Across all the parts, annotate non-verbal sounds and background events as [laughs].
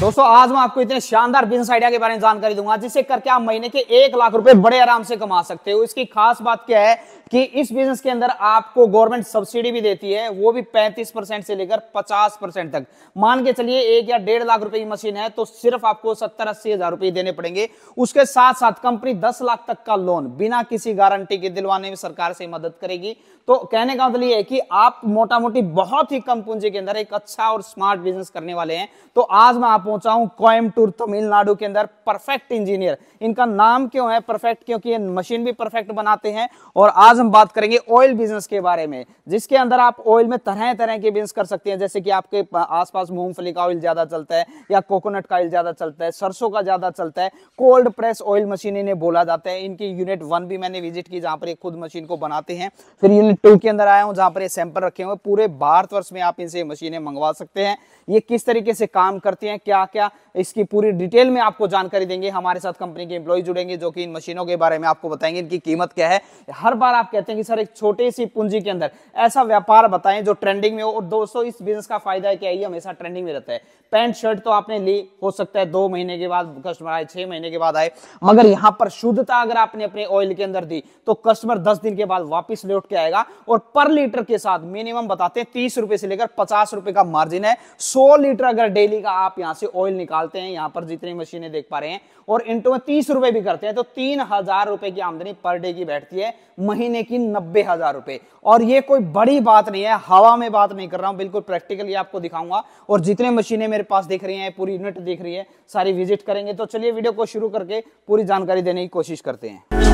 दोस्तों आज मैं आपको इतने शानदार बिजनेस आइडिया के बारे में जानकारी दूंगा जिसे करके आप महीने के एक लाख रुपए बड़े आराम से कमा सकते हो इसकी खास बात क्या है कि इस बिजनेस के अंदर आपको गवर्नमेंट सब्सिडी भी देती है वो भी 35 परसेंट से लेकर 50 परसेंट तक मान के चलिए एक या डेढ़ लाख रुपए की मशीन है तो सिर्फ आपको सत्तर अस्सी हजार रुपए देने पड़ेंगे उसके साथ साथ कंपनी दस लाख तक का लोन बिना किसी गारंटी के दिलवाने में सरकार से मदद करेगी तो कहने का मतलब ये है कि आप मोटा मोटी बहुत ही कम पूंजी के अंदर एक अच्छा और स्मार्ट बिजनेस करने वाले हैं तो आज मैं आप पहुंचा हूं कोयमटूर तमिलनाडु के अंदर परफेक्ट इंजीनियर इनका नाम क्यों है परफेक्ट क्योंकि ये मशीन भी परफेक्ट बनाते हैं और आज हम बात करेंगे ऑयल बिजनेस के बारे में जिसके अंदर आप ऑयल में तरह तरह के बिजनेस कर सकते हैं जैसे कि आपके आसपास मूंगफली का ऑयल ज्यादा चलता है या कोकोनट का ऑयल ज्यादा चलता है सरसों का ज्यादा चलता है कोल्ड प्रेस ऑयल मशीन इन्हें बोला जाता है इनकी यूनिट वन भी मैंने विजिट की जहां पर खुद मशीन को बनाते हैं फिर यूनिट टू के अंदर आया हूँ जहां पर ये सैंपल रखे हुए पूरे भारतवर्ष में आप इनसे मशीनें मंगवा सकते हैं ये किस तरीके से काम करती हैं क्या क्या इसकी पूरी डिटेल में आपको जानकारी देंगे हमारे साथ कंपनी के एम्प्लॉय जुड़ेंगे जो कि इन मशीनों के बारे में आपको बताएंगे इनकी कीमत क्या है हर बार आप कहते हैं कि सर एक छोटे सी पूंजी के अंदर ऐसा व्यापार बताएं जो ट्रेंडिंग में हो और दोस्तों इस बिजनेस का फायदा क्या है ये हमेशा ट्रेंडिंग में रहता है पैंट शर्ट तो आपने ली हो सकता है दो महीने के बाद कस्टमर आए छह महीने के बाद आए मगर यहाँ पर शुद्धता अगर आपने अपने ऑयल के अंदर दी तो कस्टमर दस दिन के बाद वापिस लौट के आएगा और पर लीटर के साथ मिनिमम बताते हैं तीस रुपए से लेकर पचास रुपए का मार्जिन है सौ लीटर अगर डेली का आप यहां से ऑयल निकालते हैं यहां पर जितनी मशीनें देख पा रहे हैं और इंटो में तीस रुपए भी करते हैं तो तीन हजार रुपए की आमदनी पर डे की बैठती है महीने की नब्बे हजार रुपए और ये कोई बड़ी बात नहीं है हवा में बात नहीं कर रहा हूं बिल्कुल प्रैक्टिकली आपको दिखाऊंगा और जितने मशीनें मेरे पास दिख रही हैं पूरी यूनिट दिख रही है सारी विजिट करेंगे तो चलिए वीडियो को शुरू करके पूरी जानकारी देने की कोशिश करते हैं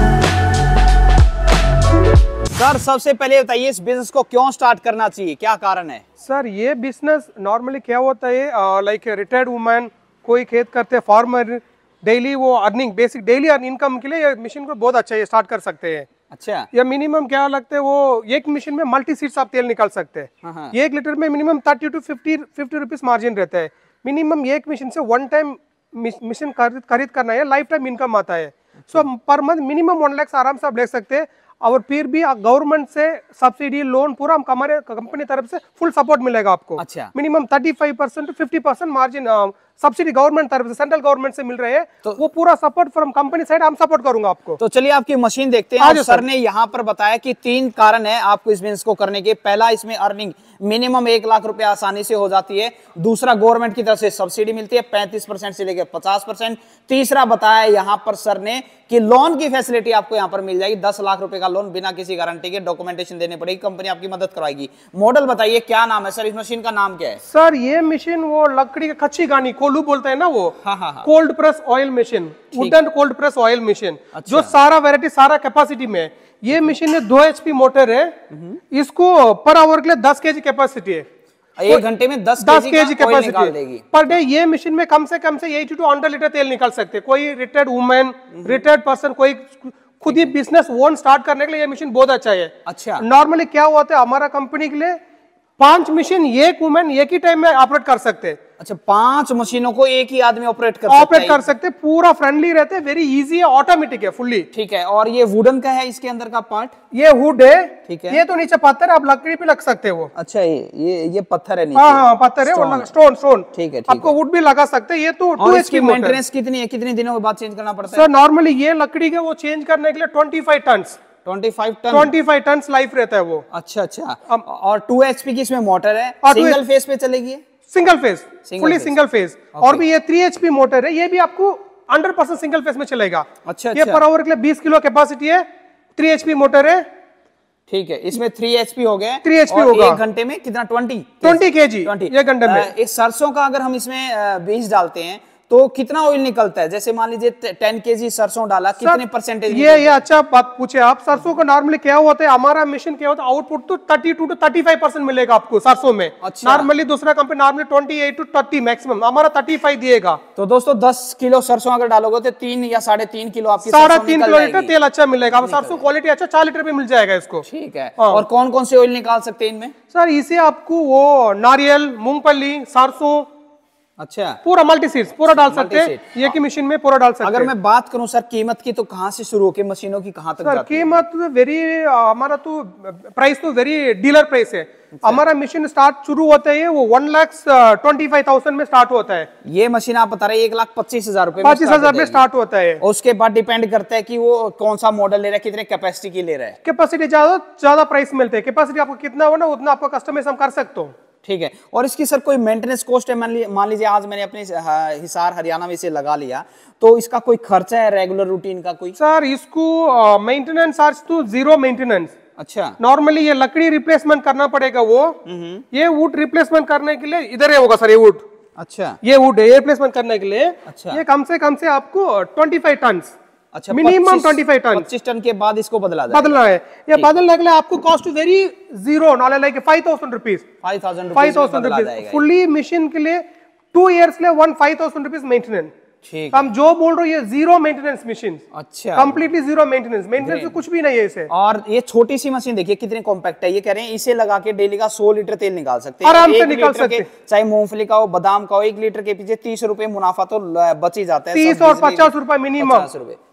सर सबसे पहले बताइए इस बिजनेस को क्यों स्टार्ट करना चाहिए क्या कारण है सर ये बिजनेस नॉर्मली क्या होता है लाइक रिटायर्ड वुमेन कोई खेत करते हैं फार्मर डेली वो अर्निंग बेसिक डेली इनकम के लिए ये मशीन को बहुत अच्छा है स्टार्ट कर सकते हैं अच्छा या मिनिमम क्या लगता है वो एक मशीन में मल्टी सीट्स आप तेल निकाल सकते हैं हाँ, हाँ। एक लीटर में minimum thirty two fifty fifty rupees margin रहता है मिनिमम एक मशीन से वन टाइम मशीन खरीद करना है लाइफ टाइम इनकम आता है सो per month minimum one lakhs आराम से आप ले सकते हैं और फिर भी गवर्नमेंट से सब्सिडी लोन पूरा हमारे कंपनी तरफ से फुल सपोर्ट मिलेगा आपको अच्छा minimum thirty five percent fifty percent margin subsidy government तरफ से सेंट्रल गवर्नमेंट से मिल रहे हैं तो वो पूरा सपोर्ट फ्रॉम कंपनी साइड हम सपोर्ट करूंगा आपको तो चलिए आपकी मशीन देखते हैं सर ने यहाँ पर बताया कि तीन कारण है आपको इस बिजनेस को करने के पहला इसमें अर्निंग मिनिमम एक लाख रुपए आसानी से हो जाती है दूसरा गवर्नमेंट की तरफ से सब्सिडी मिलती है पैंतीस परसेंट से लेकर पचास परसेंट तीसरा बताया यहाँ पर सर ने कि लोन की फैसिलिटी आपको यहाँ पर मिल जाएगी दस लाख रुपए का लोन बिना किसी गारंटी के डॉक्यूमेंटेशन देने पड़ेगी कंपनी आपकी मदद करवाएगी मॉडल बताइए क्या नाम है सर इस मशीन का नाम क्या है सर ये मशीन वो लकड़ी का खच्ची गानी कोलू बोलते हैं ना वो cold press oil machine wooden cold press oil machine जो सारा वेरायटी सारा कैपेसिटी में ये मशीन है दो एचपी मोटर है हम्म। इसको पर आवर के लिए दस के जी कैपेसिटी है एक घंटे में दस दस K G capacity per day ये मशीन में कम से कम से एटी टू हंड्रेड लीटर तेल निकाल सकते हैं कोई रिटायर्ड वुमेन रिटायर्ड पर्सन कोई खुद ही बिजनेस ओन स्टार्ट करने के लिए ये मशीन बहुत अच्छा है अच्छा नॉर्मली क्या हुआ था हमारा कंपनी के लिए पांच मशीन एक वुमेन एक ही टाइम में ऑपरेट कर सकते हैं अच्छा पांच मशीनों को एक ही आदमी ऑपरेट कर ऑपरेट कर सकते हैं पूरा फ्रेंडली रहते हैं वेरी इजी है ऑटोमेटिक है फुल्ली ठीक है और ये वुडन का है इसके अंदर का पार्ट ये वुड है ठीक है ये तो नीचे पत्थर है आप लकड़ी पे लग सकते हो अच्छा ये ये ये पत्थर है नीचे हाँ हाँ पत्थर है स्टोन स्टोन ठीक है आपको वुड भी लगा सकते हैं ये तो टू एच की मेंटेनेंस कितनी है कितने दिनों के बाद चेंज करना पड़ता है सर नॉर्मली ये लकड़ी के वो चेंज करने के लिए twenty five ton twenty five ton twenty ton life रहता है वो अच्छा अच्छा अब, और टू एचपी की इसमें मोटर है और सिंगल फेज पे चलेगी single phase fully single phase और भी ये थ्री एचपी मोटर है ये भी आपको हंड्रेड परसेंट सिंगल फेज में चलेगा अच्छा ये पर अच्छा। आवर के लिए बीस किलो कैपेसिटी है थ्री एचपी मोटर है ठीक है इसमें थ्री एचपी हो गए थ्री एच पी होगा एक घंटे में कितना ट्वेंटी ट्वेंटी के जी ट्वेंटी एक घंटे में सरसों का अगर हम इसमें बीज डालते हैं तो कितना ऑयल निकलता है जैसे मान लीजिए टेन के जी सरसों डाला कितने परसेंटेज ये ये अच्छा बात पूछे आप सरसों का नॉर्मली क्या होता है हमारा मिशन क्या होता है आउटपुट तो thirty two to thirty five percent मिलेगा आपको सरसों में अच्छा। नॉर्मली दूसरा company normally twenty eight to thirty maximum हमारा थर्टी फाइव दिएगा तो दोस्तों दस किलो सरसों अगर डालोगे तो तीन या साढ़े तीन किलो आपकी साढ़े तीन किलो लीटर तेल अच्छा मिलेगा आप सरसों क्वालिटी अच्छा चार लीटर भी मिल जाएगा इसको ठीक है हाँ। और कौन कौन से ऑयल निकाल सकते हैं इनमें सर इसे आपको वो नारियल मूंगफली सरसों अच्छा पूरा मल्टी सीट पूरा डाल सकते हैं ये की मशीन में पूरा डाल सकते अगर मैं बात करूं सर कीमत की तो कहां से शुरू होकर मशीनों की कहां तक सर कीमत वेरी तो हमारा तो प्राइस तो वेरी डीलर प्राइस है अच्छा। हमारा मशीन स्टार्ट शुरू होता है वो one lakh twenty five thousand में स्टार्ट होता है ये मशीन आप बता रहे हैं एक लाख पच्चीस हजार रुपए पच्चीस हजार में स्टार्ट होता है उसके बाद डिपेंड करता है कि वो कौन सा मॉडल ले रहा है कितने कैपेसिटी की ले रहा है कैपेसिटी ज्यादा ज्यादा प्राइस मिलते हैं कैपेसिटी आपको कितना हो ना उतना आपका कस्टमाइज हम कर सकते हो ठीक है और इसकी सर कोई मेंटेनेंस कॉस्ट है मान लीजिए आज मैंने अपने हाँ, हिसार हरियाणा में इसे लगा लिया तो इसका कोई खर्चा है रेगुलर रूटीन का कोई सर इसको मेंटेनेंस चार्ज तो जीरो मेंटेनेंस अच्छा नॉर्मली ये लकड़ी रिप्लेसमेंट करना पड़ेगा वो हम्म। ये वुड रिप्लेसमेंट करने के लिए इधर ही होगा सर ये वुड अच्छा ये वुड रिप्लेसमेंट करने के लिए अच्छा ये कम से कम से आपको ट्वेंटी फाइव टन अच्छा मिनिमम ट्वेंटी टन टन के बाद इसको बदला है या आपको cost very zero knowledge like fully machine के लिए मेंटेनेंस ठीक हम जो बोल रहे हो ये जीरो मेंटेनेंस मशीन अच्छा कंप्लीटली जीरो मेंटेनेंस मेंटेनेंस कुछ भी नहीं है इसे और ये छोटी सी मशीन देखिए कितने कॉम्पैक्ट है ये कह रहे हैं इसे लगा के डेली का 100 लीटर तेल निकाल सकते हैं आराम से निकाल सकते हैं चाहे मूंगफली का हो बादाम का हो एक लीटर के पीछे तीस रुपए मुनाफा तो बच ही जाता है तीस और पचास रुपए मिनिमम पचास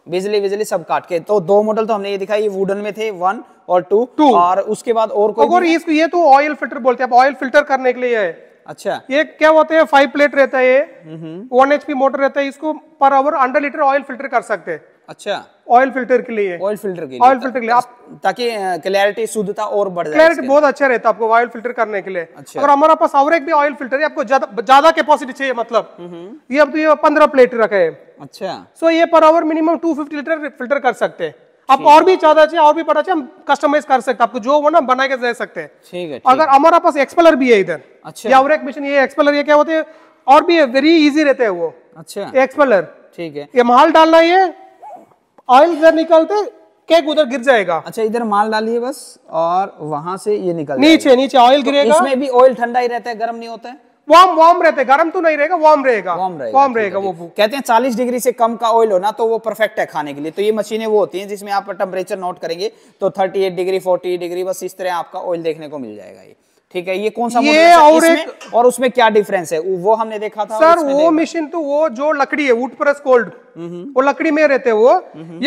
बिजली बिजली सब काट के तो दो मॉडल तो हमने ये दिखाई वुडन में थे वन और टू टू और उसके बाद और कोई तो और इसको ये तो ऑयल फिल्टर बोलते हैं ऑयल फिल्टर करने के लिए है अच्छा ये क्या होता है फाइव प्लेट रहता है ये वन एचपी मोटर रहता है इसको per hour under litre oil filter कर सकते हैं अच्छा ऑयल फिल्टर के लिए ऑयल फिल्टर के लिए ऑयल फिल्टर के लिए आप ताकि क्लैरिटी शुद्धता और बढ़ जाए क्लैरिटी बहुत अच्छा रहता है आपको ऑयल फिल्टर करने के लिए अच्छा। पास और एक भी ऑयल फिल्टर है आपको ज्यादा कैपेसिटी चाहिए मतलब हम्म। ये अब तो ये पंद्रह प्लेट रखे है अच्छा सो ये per hour minimum two litre filter कर सकते हैं आप और भी ज्यादा चाहिए और भी बड़ा चाहिए हम कस्टमाइज कर सकते हैं आपको जो वो ना बना के दे सकते हैं ठीक है अगर हमारा पास एक्सपेलर भी है इधर अच्छा या और एक मशीन ये एक्सपेलर ये क्या होते हैं और भी वेरी इजी रहते हैं वो अच्छा एक्सपेलर ठीक है ये माल डालना है ऑयल इधर निकलते केक उधर गिर जाएगा अच्छा इधर माल डालिए बस और वहां से ये निकल नीचे नीचे ऑयल तो गिरेगा इसमें भी ऑयल ठंडा ही रहता है गर्म नहीं होता है वार्म वार्म रहते गर्म तो नहीं रहेगा वार्म रहेगा वार्म रहेगा वार्म रहेगा वो कहते हैं चालीस डिग्री से कम का ऑयल हो ना तो वो परफेक्ट है खाने के लिए तो ये मशीनें वो होती हैं जिसमें आप टेम्परेचर नोट करेंगे तो thirty eight degree forty degree बस इस तरह आपका ऑयल देखने को मिल जाएगा ये ठीक है ये कौन सा ये और एक और उसमें क्या डिफरेंस है वो हमने देखा था सर वो मशीन तो वो जो लकड़ी है वुड प्रेस कोल्ड वो लकड़ी में रहते हैं वो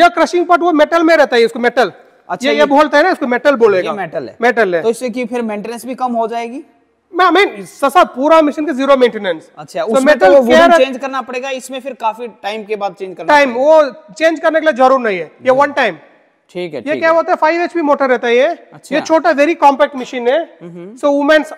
ये क्रशिंग पार्ट वो मेटल में रहता है इसको मेटल अच्छा ये, ये ये बोलते हैं ना इसको मेटल बोलेगा मेटल है मेटल है तो इससे कि फिर मेंटेनेंस भी कम हो जाएगी मैं मैं ससा पूरा मिशन के जीरो मेंटेनेंस अच्छा so, मेटल तो वो चेंज करना पड़ेगा इसमें फिर काफी टाइम के बाद चेंज करना टाइम वो चेंज करने के लिए जरूर नहीं है ये वन टाइम हम्म। ठीक है ये क्या होता है फाइव एच मोटर रहता है ये अच्छा। ये छोटा वेरी कॉम्पैक्ट मशीन है so womens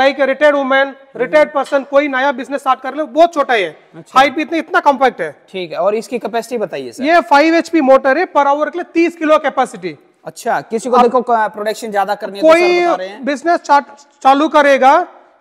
like retired women retired person कोई नया बिजनेस स्टार्ट कर ले बहुत छोटा है अच्छा। हाइट भी इतने, इतना कॉम्पैक्ट है ठीक है और इसकी कैपेसिटी बताइए ये फाइव एच मोटर है पर आवर के लिए तीस किलो कैपेसिटी अच्छा किसी को देखो प्रोडक्शन ज्यादा करनी तो कोई बिजनेस चालू करेगा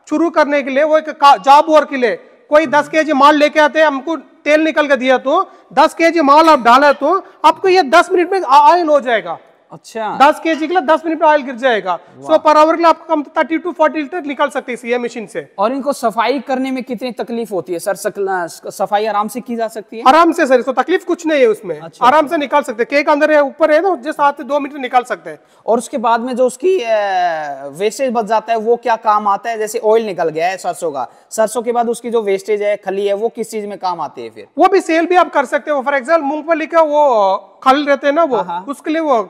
शुरू करने के लिए वो एक जॉब वर्क के लिए कोई दस के हम्म। जी माल लेके आते हैं हमको तेल निकल के दिया तो 10 के जी माल आप डाला तो आपको ये 10 मिनट में ऑयल हो जाएगा अच्छा दस के जी के लिए दस मिनट में ऑयल गिर जाएगा सो पर आवर के लिए आपको कम थर्टी टू फोर्टी लीटर निकाल सकते हैं मशीन से और इनको सफाई करने में कितनी तकलीफ होती है सर सफाई आराम से की जा सकती है आराम से सर तो तकलीफ कुछ नहीं है उसमें अच्छा, आराम से अच्छा। निकाल सकते केक अंदर है ऊपर है ना तो जिस हाथ से दो मीटर निकाल सकते हैं और उसके बाद में जो उसकी वेस्टेज बच जाता है वो क्या काम आता है जैसे ऑयल निकल गया है सरसों का सरसों के बाद उसकी जो वेस्टेज है खली है वो किस चीज में काम आती है फिर वो भी सेल भी आप कर सकते हो फॉर एग्जाम्पल मूंगफली का वो खल रहते हैं ना वो हाँ, हाँ। उसके लिए वो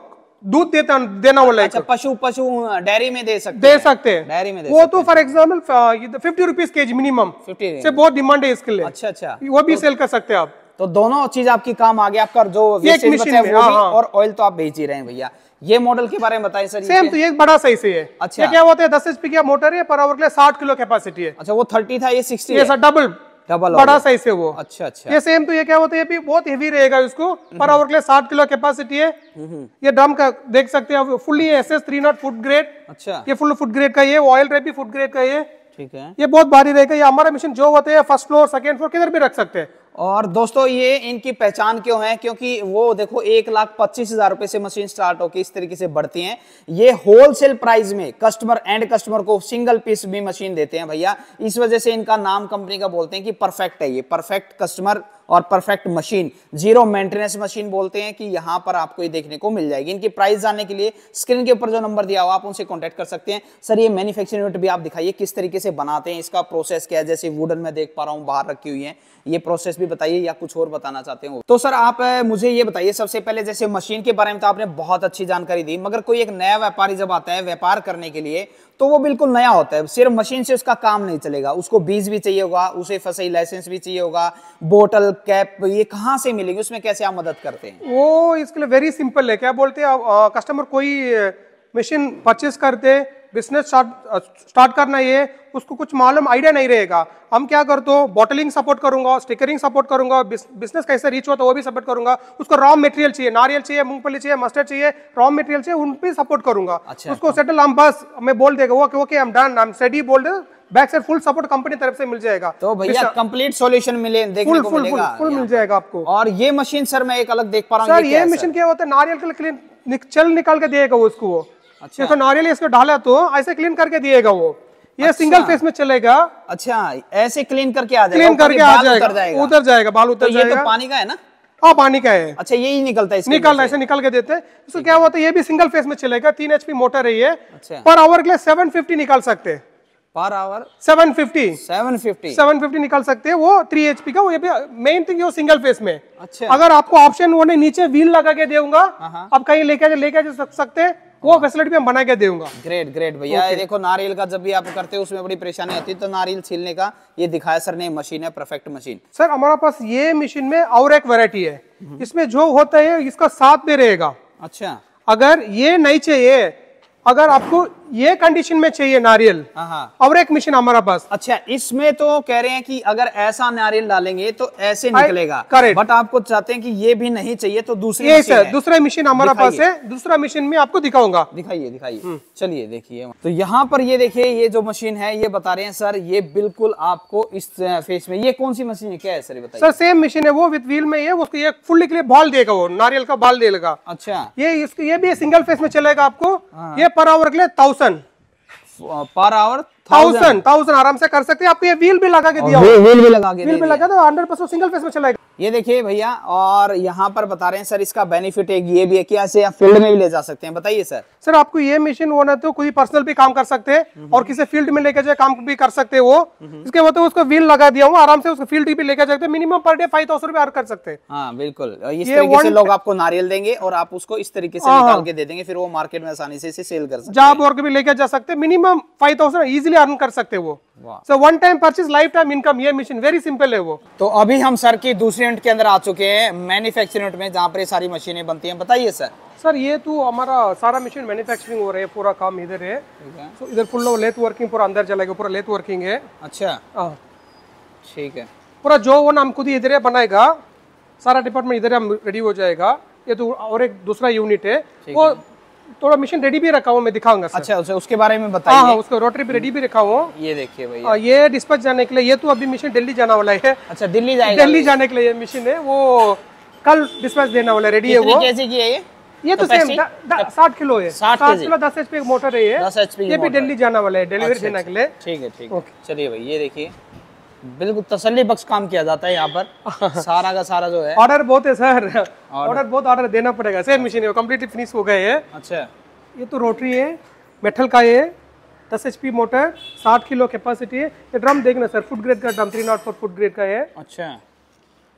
दूध देता देना वाला अच्छा, पशु पशु हाँ, डेयरी में दे सकते दे सकते हैं डेयरी में दे वो सकते तो फॉर एग्जाम्पल फिफ्टी रुपीज के जी मिनिमम फिफ्टी से बहुत डिमांड है इसके लिए अच्छा अच्छा वो भी सेल तो- कर सकते हैं आप तो दोनों चीज आपकी काम आ गया आपका जो एक मशीन है वो हाँ। भी हाँ। और ऑयल तो आप भेज ही रहे हैं भैया ये मॉडल के बारे में बताएं सर सेम तो ये बड़ा सही से है अच्छा क्या होता है दस एचपी का मोटर है पर आवर के लिए साठ किलो कैपेसिटी है अच्छा वो थर्टी था ये सिक्सटी डबल डबल बड़ा साइज है वो अच्छा अच्छा ये सेम तो ये क्या होता है भी बहुत हेवी रहेगा इसको पर आवर के लिए साठ किलो कैपेसिटी है हम्म, हम्म। ये ड्रम का देख सकते हैं fully S S three not food grade अच्छा ये फुल फूड ग्रेड का ये ऑयल रेप भी फूड ग्रेड का ये ठीक है ये बहुत भारी रहेगा ये हमारा मशीन जो होते हैं फर्स्ट फ्लोर सेकंड फ्लोर किधर भी रख सकते हैं और दोस्तों ये इनकी पहचान क्यों है क्योंकि वो देखो एक लाख पच्चीस हजार रुपए से मशीन स्टार्ट होकर इस तरीके से बढ़ती हैं ये होलसेल प्राइस में कस्टमर एंड कस्टमर को सिंगल पीस भी मशीन देते हैं भैया इस वजह से इनका नाम कंपनी का बोलते हैं कि परफेक्ट है ये परफेक्ट कस्टमर और perfect machine zero maintenance machine बोलते हैं कि यहां पर आपको ये देखने को मिल जाएगी इनकी प्राइस जानने के लिए स्क्रीन के ऊपर जो नंबर दिया हुआ आप उनसे कॉन्टेक्ट कर सकते हैं सर ये मैन्युफैक्चरिंग यूनिट भी आप दिखाइए किस तरीके से बनाते हैं इसका प्रोसेस क्या है जैसे वुडन में देख पा रहा हूँ बाहर रखी हुई है ये प्रोसेस भी बताइए या कुछ और बताना चाहते हो तो सर आप मुझे ये बताइए सबसे पहले जैसे मशीन के बारे में तो आपने बहुत अच्छी जानकारी दी मगर कोई एक नया व्यापारी जब आता है व्यापार करने के लिए तो वो बिल्कुल नया होता है सिर्फ मशीन से उसका काम नहीं चलेगा उसको बीज भी चाहिए होगा उसे फसल लाइसेंस भी चाहिए होगा बोटल कैप ये कहाँ से मिलेगी उसमें कैसे आप मदद करते हैं वो इसके लिए वेरी सिंपल है क्या बोलते हैं कस्टमर कोई मशीन परचेज करते बिजनेस स्टार्ट uh, करना है उसको कुछ मालूम आइडिया नहीं रहेगा हम क्या करते हो बॉटलिंग सपोर्ट करूंगा स्टिकरिंग सपोर्ट करूंगा बिजनेस कैसे रीच होता है वो भी सपोर्ट करूंगा उसको रॉ मटेरियल चाहिए नारियल चाहिए मूंगफली चाहिए मस्टर्ड चाहिए रॉ मटेरियल चाहिए उन पर सपोर्ट करूंगा अच्छा, उसको सेटल अच्छा। हम बस मैं बोल देगा ओके ओके हम डन हम स्टडी बोल बैक से फुल सपोर्ट कंपनी तरफ से मिल जाएगा तो भैया कंप्लीट सॉल्यूशन मिले देखने फुल, को फुल, मिलेगा फुल, फुल मिल जाएगा आपको और ये मशीन सर मैं एक अलग देख पा रहा हूँ सर ये मशीन क्या होता है नारियल के लिए निक, चल निकाल के देगा उसको अच्छा तो नारियल इसको डाला तो ऐसे क्लीन करके दिएगा वो ये अच्छा। सिंगल फेस में चलेगा अच्छा ऐसे क्लीन करके आ क्लीन करके आ जाएगा उतर जाएगा, बाल तो उतर तो जाएगा पानी का है ना हाँ पानी का है अच्छा यही निकलता है निकल ऐसे निकल के देते हैं इसको क्या होता है तो ये भी सिंगल फेस में चलेगा तीन एचपी मोटर है ये पर अच्छा। आवर के लिए सेवन फिफ्टी निकाल सकते हैं per hour seven seven fifty fifty seven fifty निकाल सकते हैं वो 3 एचपी का वो ये भी मेन थिंग सिंगल फेस में अच्छा अगर आपको ऑप्शन वो नीचे व्हील लगा के दूंगा हाँ, हाँ। आप कहीं लेके लेके जा सकते हैं वो फैसिलिटी मैं बना के देगा ग्रेट ग्रेट भैया okay. देखो नारियल का जब भी आप करते हो उसमें बड़ी परेशानी आती है तो नारियल छीलने का ये दिखाया सर ने मशीन है परफेक्ट मशीन सर हमारे पास ये मशीन में और एक वेरायटी है हम्म। इसमें जो होता है इसका साथ में रहेगा अच्छा अगर ये नहीं चाहिए अगर आपको ये कंडीशन में चाहिए नारियल हाँ, हाँ। और एक मशीन हमारा पास अच्छा इसमें तो कह रहे हैं कि अगर ऐसा नारियल डालेंगे तो ऐसे निकलेगा करेक्ट बट आपको चाहते हैं कि ये भी नहीं चाहिए तो दूसरी ये सर दूसरा मशीन हमारा पास है दूसरा मशीन में आपको दिखाऊंगा दिखाइए दिखाइए हम्म। चलिए देखिए तो यहाँ पर ये देखिए ये जो मशीन है ये बता रहे हैं सर ये बिल्कुल आपको इस फेस में ये कौन सी मशीन है क्या है सर सर सेम मशीन है वो विद व्हील में है उसको ये फुल्ली के लिए बॉल देगा वो नारियल का बाल देगा अच्छा ये ये भी सिंगल फेस में चलेगा आपको हाँ। ये पर आवर के लिए thousand per hour thousand thousand आराम से कर सकते हैं आपको ये व्हील भी लगा के दिया व्हील भी लगा के व्हील भी लगा तो हंड्रेड परसेंट सिंगल फेस में चलाएगा ये देखिए भैया और यहाँ पर बता रहे हैं सर इसका बेनिफिट एक ये भी है कि ऐसे आप फील्ड में भी ले जा सकते हैं बताइए सर सर आपको ये मशीन होना तो कोई पर्सनल भी काम कर सकते हैं हम्म, और हम्म। किसी फील्ड में लेकर जाए काम भी कर सकते हैं वो हम्म। इसके बाद तो उसको व्हील लगा दिया हूँ आराम से उसको फील्ड भी लेकर जाते हैं minimum per day five thousand रुपया कर सकते हैं हाँ बिल्कुल इस ये तरीके से लोग आपको नारियल देंगे और आप उसको इस तरीके से हाँ, निकाल हाँ। के दे देंगे फिर वो मार्केट में आसानी से इसे सेल कर सकते जॉब वर्क भी लेकर जा सकते minimum five thousand easily earn कर सकते वो so one time purchase lifetime income ये मशीन वेरी सिंपल है वो तो अभी हम सर की दूसरी यूनिट के अंदर आ चुके हैं मैन्युफैक्चरिंग यूनिट में जहाँ पर ये सारी मशीनें बनती हैं बताइए सर सर ये तो हमारा सारा मशीन मैन्युफैक्चरिंग हो रहा है पूरा काम इधर है तो इधर फुल लेथ वर्किंग पूरा अंदर चला गया पूरा लेथ वर्किंग है अच्छा हाँ। ठीक है पूरा जो वो नाम खुद ही इधर बनाएगा सारा डिपार्टमेंट इधर हम रेडी हो जाएगा ये तो और एक दूसरा यूनिट है वो थोड़ा मशीन रेडी भी रखा हुआ मैं दिखाऊंगा अच्छा अच्छा उसके बारे में बताइए हाँ, हाँ उसको रोटरी रेडी भी रखा हुआ ये देखिए भैया हाँ, ये डिस्पैच जाने के लिए ये तो अभी मशीन दिल्ली जाना वाला है अच्छा दिल्ली जाएगा दिल्ली जाने के लिए ये मशीन है वो कल डिस्पैच देना वाला रेडी है वो कैसे की है ये ये तो सेम साठ किलो है साठ किलो दस एच पी मोटर है ये भी दिल्ली जाना वाला है डिलीवरी अच्छा, देने अच्छा, के लिए ठीक है ठीक है चलिए भाई ये देखिए बिल्कुल तसल्ली बख्श काम किया जाता है यहाँ पर [laughs] सारा का सारा जो है ऑर्डर बहुत है सर ऑर्डर बहुत ऑर्डर देना पड़ेगा सेम मशीन है कम्प्लीटली फिनिश हो गए है अच्छा ये तो रोटरी है मेटल का ये दस एच मोटर साठ किलो कैपेसिटी है ये ड्रम देखना सर फुट ग्रेड का drum three not four food grade का है अच्छा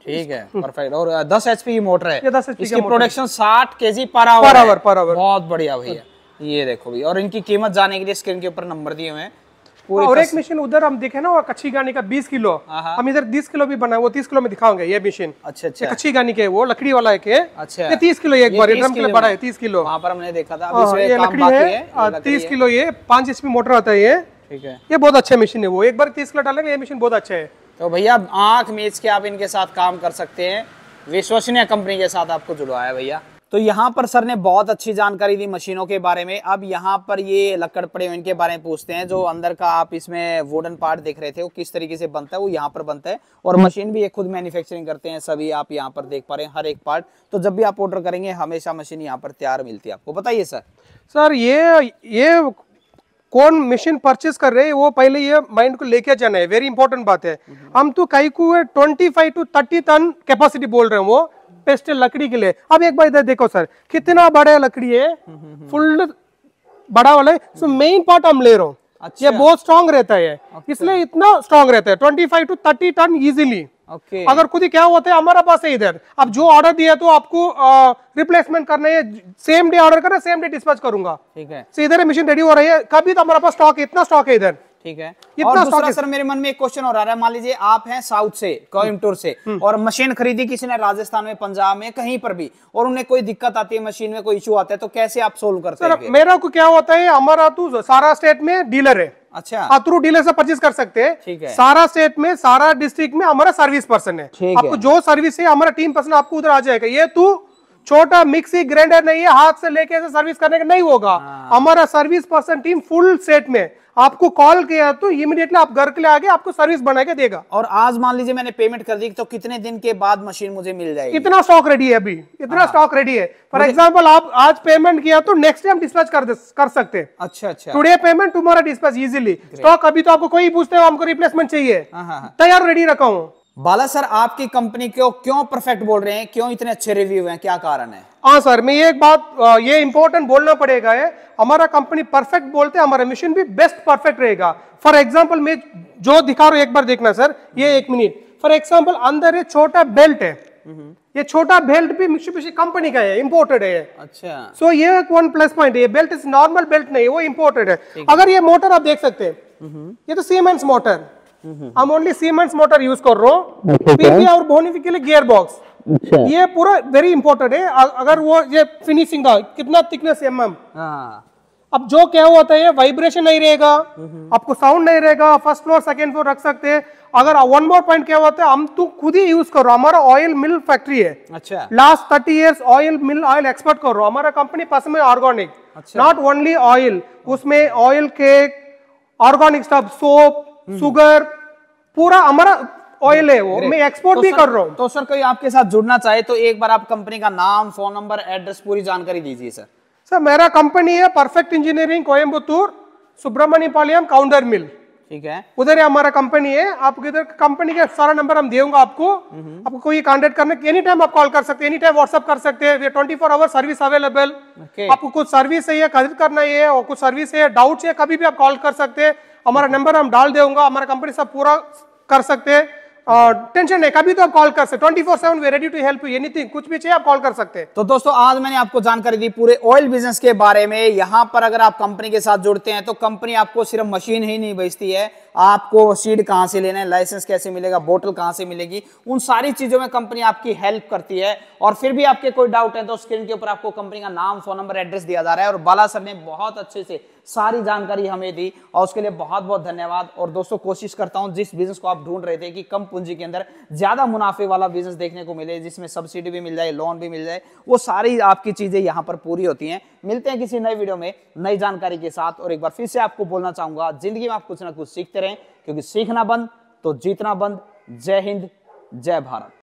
ठीक है परफेक्ट और दस एच की मोटर है ये 10 एचपी इसकी प्रोडक्शन साठ के जी पर आवर पर आवर बहुत बढ़िया भैया [laughs] ये देखो भैया और इनकी कीमत जाने के लिए स्क्रीन के ऊपर नंबर दिए हुए हैं और एक मशीन उधर हम देखे ना वो कच्ची गानी का बीस किलो हम इधर बीस किलो भी बनाए वो तीस किलो में दिखाओगे ये मशीन अच्छा अच्छा कच्ची गानी के वो लकड़ी वाला एक है अच्छा तीस किलो एक बार ड्रम किलो बड़ा है तीस किलो वहाँ पर हमने देखा था हाँ, ये लकड़ी है हाँ, तीस किलो ये पांच इंच मोटर आता है ये ठीक है ये बहुत अच्छा मशीन है वो एक बार तीस किलो डालेंगे ये मशीन बहुत अच्छा है तो भैया आंख मेच के आप इनके साथ काम कर सकते हैं विश्वसनीय कंपनी के साथ आपको जुड़वाया भैया तो यहाँ पर सर ने बहुत अच्छी जानकारी दी मशीनों के बारे में अब यहाँ पर ये लकड़ पड़े इनके बारे में पूछते हैं जो अंदर का आप इसमें वुडन पार्ट देख रहे थे वो किस तरीके से बनता है वो यहाँ पर बनता है और हम्म। मशीन भी ये खुद मैन्युफैक्चरिंग करते हैं सभी आप यहाँ पर देख पा रहे हैं हर एक पार्ट तो जब भी आप ऑर्डर करेंगे हमेशा मशीन यहाँ पर तैयार मिलती है आपको बताइए सर सर ये ये कौन मशीन परचेज कर रहे हैं वो पहले ये माइंड को लेके जाना है वेरी इंपॉर्टेंट बात है हम्म। हम तो कई को twenty five to thirty ton capacity बोल रहे हैं वो पेस्टल लकड़ी के लिए अब एक बार इधर देखो सर कितना बड़ा लकड़ी है हम्म, हम्म, हम्म। फुल बड़ा वाला है सो मेन पार्ट हम ले रहा हूँ अच्छा। ये बहुत स्ट्रॉन्ग रहता है इसलिए इतना स्ट्रॉन्ग रहता है twenty five to thirty ton easily okay okay. अगर खुद ही क्या होता है हमारा पास है इधर अब जो ऑर्डर दिया तो आपको रिप्लेसमेंट करना है सेम डे ऑर्डर करना सेम डे डिस्पैच करूंगा ठीक है इधर मशीन रेडी हो रही है कभी तो हमारे पास स्टॉक इतना स्टॉक है इधर ठीक है और दूसरा सर मेरे मन में एक क्वेश्चन और आ रहा है मान लीजिए आप हैं साउथ से कोयमटूर से हम्म। और मशीन खरीदी किसी ने राजस्थान में पंजाब में कहीं पर भी और उन्हें कोई दिक्कत आती है मशीन में कोई इशू आता है तो कैसे आप सोल्व करते हैं मेरा को क्या होता है हमारा तो सारा स्टेट में डीलर है अच्छा अतरू डीलर से परचेज कर सकते हैं सारा स्टेट में सारा डिस्ट्रिक्ट में हमारा सर्विस पर्सन है आपको जो सर्विस है हमारा टीम पर्सन आपको उधर आ जाएगा ये तू छोटा मिक्सी ग्राइंडर नहीं है हाथ से लेके ऐसे सर्विस करने का नहीं होगा हमारा service person team full set में आपको कॉल किया तो इमीडिएटली आप घर के लिए आगे आपको सर्विस बना के देगा और आज मान लीजिए मैंने पेमेंट कर दी तो कितने दिन के बाद मशीन मुझे मिल जाएगी इतना स्टॉक रेडी है अभी इतना स्टॉक हाँ। रेडी है फॉर एग्जाम्पल आप आज पेमेंट किया तो नेक्स्ट टाइम डिस्पैच कर कर सकते हैं अच्छा अच्छा today payment tomorrow dispatch easily stock अभी तो आपको कोई पूछते हो हमको रिप्लेसमेंट चाहिए हाँ, हाँ, तैयार रेडी रखा हूँ बाला सर आपकी कंपनी को क्यों परफेक्ट बोल रहे हैं क्यों इतने अच्छे रिव्यू हैं क्या कारण है हाँ सर मैं एक बात ये इंपॉर्टेंट बोलना पड़ेगा है हमारा कंपनी परफेक्ट बोलते हैं हमारा मशीन भी बेस्ट परफेक्ट रहेगा फॉर एग्जाम्पल मैं जो दिखा रहा हूँ एक बार देखना सर ये एक मिनट फॉर एग्जाम्पल अंदर ये छोटा बेल्ट हम्म। है ये छोटा बेल्ट भी मिशी कंपनी का है इम्पोर्टेड है अच्छा सो so, ये एक वन प्लस पॉइंट है बेल्ट इज नॉर्मल बेल्ट नहीं वो इम्पोर्टेड है अगर ये मोटर आप देख सकते हैं हम्म। ये तो सीमेंट्स मोटर हम्म। हम ओनली सीमेंट्स मोटर यूज कर रहे हो पीवी अच्छा, अच्छा। और बोनी के लिए गियर बॉक्स अच्छा। ये पूरा वेरी इंपॉर्टेंट है अगर वो ये फिनिशिंग का कितना थिकनेस एम एम अब जो क्या होता है वाइब्रेशन नहीं रहेगा हम्म। आपको साउंड नहीं रहेगा फर्स्ट फ्लोर सेकेंड फ्लोर रख सकते हैं अगर वन मोर पॉइंट क्या होता है हम तो खुद ही यूज कर रहे हो हमारा ऑयल मिल फैक्ट्री है अच्छा last thirty years oil mill oil expert कर रहा हूँ हमारा कंपनी पास में ऑर्गेनिक नॉट ओनली ऑयल उसमें oil cake organic stuff soap sugar पूरा हमारा ऑयल है वो मैं एक्सपोर्ट तो भी सर, कर रहा हूँ तो सर कोई आपके साथ जुड़ना चाहे तो एक बार आप कंपनी का नाम फोन नंबर एड्रेस पूरी जानकारी दीजिए सर सर मेरा कंपनी है perfect engineering Coimbatore Subramaniapalayam counter mill ठीक है उधर हमारा कंपनी है आप इधर कंपनी का सारा नंबर हम देंगे आपको हम्म। आपको कोई कांटेक्ट करने एनी टाइम आप कॉल कर सकते हैं एनी टाइम व्हाट्सअप कर सकते हैं twenty four hour service available आपको कुछ सर्विस है खरीद करना है और कुछ सर्विस है डाउट है कभी भी आप कॉल कर सकते हैं हमारा नंबर हम डाल देगा हमारा कंपनी सब पूरा कर सकते हैं और टेंशन नहीं कभी तो आप कॉल कर सकते twenty four seven we ready to help you anything कुछ भी चाहिए आप कॉल कर सकते हैं तो दोस्तों आज मैंने आपको जानकारी दी पूरे ऑयल बिजनेस के बारे में यहाँ पर अगर आप कंपनी के साथ जुड़ते हैं तो कंपनी आपको सिर्फ मशीन ही नहीं बेचती है आपको सीड कहाँ से लेना है लाइसेंस कैसे मिलेगा बोतल कहाँ से मिलेगी उन सारी चीज़ों में कंपनी आपकी हेल्प करती है और फिर भी आपके कोई डाउट है तो स्क्रीन के ऊपर आपको कंपनी का नाम फोन नंबर एड्रेस दिया जा रहा है और बाला सर ने बहुत अच्छे से सारी जानकारी हमें दी और उसके लिए बहुत बहुत धन्यवाद और दोस्तों कोशिश करता हूं जिस बिजनेस को आप ढूंढ रहे थे कि कम पूंजी के अंदर ज्यादा मुनाफे वाला बिजनेस देखने को मिले जिसमें सब्सिडी भी मिल जाए लोन भी मिल जाए वो सारी आपकी चीजें यहाँ पर पूरी होती हैं मिलते हैं किसी नए वीडियो में नई जानकारी के साथ और एक बार फिर से आपको बोलना चाहूंगा जिंदगी में आप कुछ ना कुछ सीखते रहे करें क्योंकि सीखना बंद तो जीतना बंद जय हिंद जय भारत